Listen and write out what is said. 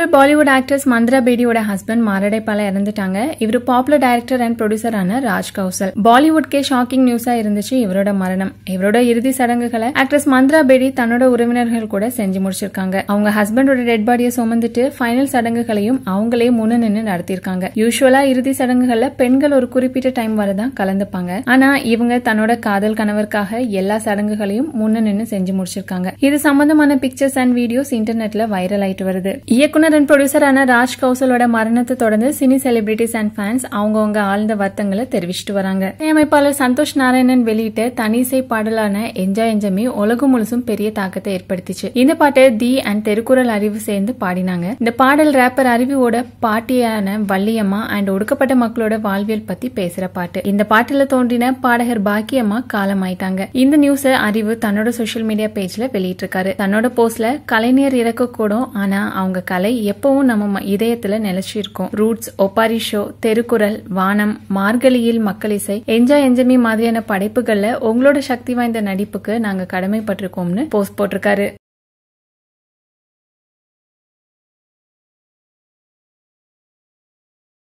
popular Bollywood actress Mandira பேடியோட husband மாரடைப்பால இறந்துட்டாங்க இவர் பாப்புலர் டைரக்டர் அண்ட் ப்ரொடியூசரான ராஜ் கௌசல் பாலிவுட்கே ஷாக்கிங் நியூஸா இருந்துச்சு இவரோட மரணம் இவரோட இறுதி சடங்குகளை ஆக்ட்ரஸ் மந்திரா பேடி தன்னோட உறவினர்கள் கூட செஞ்சு முடிச்சிருக்காங்க அவங்க ஹஸ்பண்டோட டெட் பாடியை சுமந்துட்டு ஃபைனல் சடங்குகளையும் அவங்களே முன்ன நின்று நடத்திருக்காங்க யூஸ்வலா இறுதி சடங்குகள்ல பெண்கள் ஒரு குறிப்பிட்ட டைம் வரதான் கலந்துப்பாங்க ஆனா இவங்க தன்னோட காதல் கணவருக்காக எல்லா சடங்குகளையும் முன்ன நின்று செஞ்சு முடிச்சிருக்காங்க இது சம்பந்தமான பிக்சர்ஸ் அண்ட் வீடியோஸ் இன்டர்நெட்ல வைரல் ஆயிட்டு வருது இயக்குனர் இயக்குனர் அண்ட் ப்ரொடியூசரான ராஜ் கௌசலோட மரணத்தை தொடர்ந்து சினி செலிபிரிட்டிஸ் அண்ட் ஃபேன்ஸ் அவங்கவுங்க ஆழ்ந்த வருத்தங்களை தெரிவிச்சிட்டு வராங்க இசையமைப்பாளர் சந்தோஷ் நாராயணன் வெளியிட்ட தனிசை பாடலான என்ஜா என்ஜமே உலகம் முழுசும் பெரிய தாக்கத்தை ஏற்படுத்திச்சு இந்த பாட்டை தி அண்ட் தெருக்குறள் அறிவு சேர்ந்து பாடினாங்க இந்த பாடல் ரேப்பர் அறிவியோட பாட்டியான வள்ளியம்மா அண்ட் ஒடுக்கப்பட்ட மக்களோட வாழ்வியல் பத்தி பேசுற பாட்டு இந்த பாட்டுல தோன்றின பாடகர் பாக்கியம்மா காலமாயிட்டாங்க இந்த நியூஸ் அறிவு தன்னோட சோசியல் மீடியா பேஜ்ல வெளியிட்டிருக்காரு தன்னோட போஸ்ட்ல கலைஞர் இறக்க கூடும் ஆனா அவங்க கலை எப்பவும் நம்ம இதயத்துல நிலைச்சிருக்கும் ரூட்ஸ் ஒப்பாரிஷோ தெருக்குறள் வானம் மார்கழியில் மக்கள் இசை என்ஜா எஞ்சமி மாதிரியான படைப்புகள்ல உங்களோட சக்தி வாய்ந்த நடிப்புக்கு நாங்க கடமைப்பட்டிருக்கோம்னு போஸ்ட் போட்டிருக்காரு